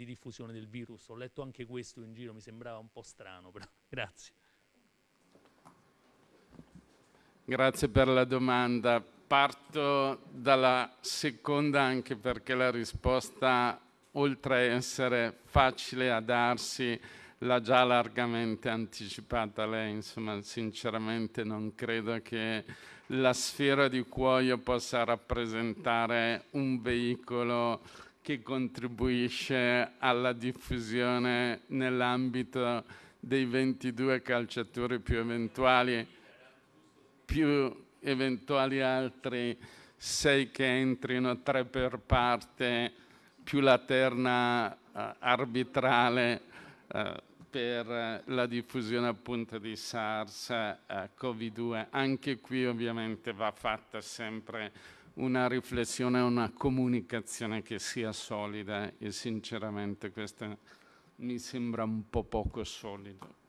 di diffusione del virus. Ho letto anche questo in giro, mi sembrava un po' strano, però grazie. Grazie per la domanda. Parto dalla seconda anche perché la risposta, oltre a essere facile a darsi, l'ha già largamente anticipata lei. Insomma, sinceramente non credo che la sfera di cuoio possa rappresentare un veicolo che contribuisce alla diffusione nell'ambito dei 22 calciatori più eventuali, più eventuali altri sei che entrino, tre per parte, più la terna eh, arbitrale eh, per la diffusione appunto di SARS-CoV-2. Eh, Anche qui ovviamente va fatta sempre una riflessione, una comunicazione che sia solida e sinceramente questa mi sembra un po' poco solida.